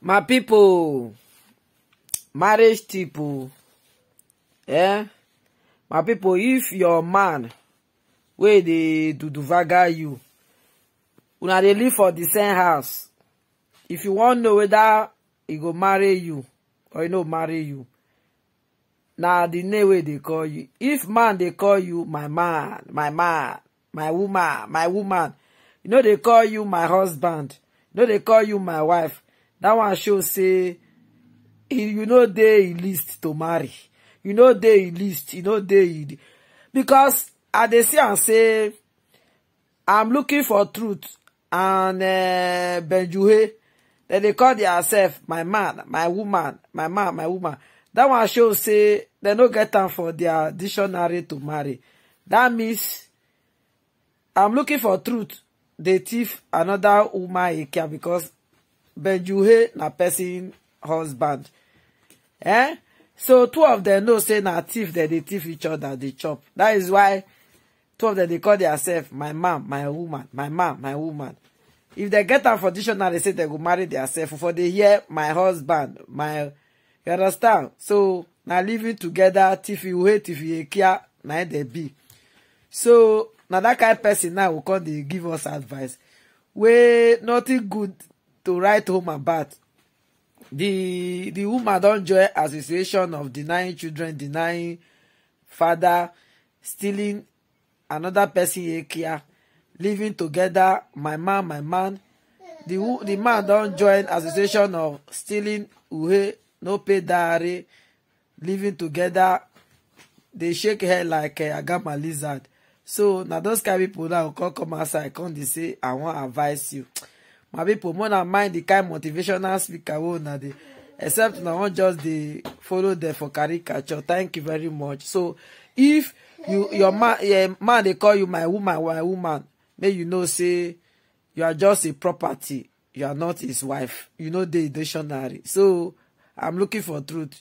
my people marriage people, eh my people if your man where they do do vaga you una dey live for the same house if you wan know whether he go marry you or he no marry you now the name wey they call you if man they call you my man my man my woman my woman You know they call you my husband You know they call you my wife That one show say you no dey list to marry you no dey list you no dey because i dey see am say i'm looking for truth and uh, benjuhe dem dey call diasef my man my woman my man my woman That one show say dem no get am for their dictionary to marry That means i'm looking for truth dey thief another woman ike because benjuhe na person husband eh so two of them know say na thief dem dey thief each other they chop that is why two of them dey call themselves my man my woman my man my woman if they get am for dictionary say they go marry themselves for they hear my husband my you understand so now living together you tifi uhe tifi ekia na they be so now that kind person now go come they give us advice wey nothing good to write home about the the woman don join association of denying children denying father stealing another person ekia living together my man my man the the man don join association of stealing uhe no pay diary, living together dey shake head like uh, agama lizard so na those kind of people now come come outside come dey say i wan advise you my pipo more na mind the kind motivational speaker wey una dey except na wan just dey follow dem for caricature thank you very much so if you your man eh, man dey call you my woman my woman may you know say you are just a property you are not his wife you no dey dictionary so i'm looking for truth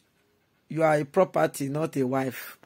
you are a property not a wife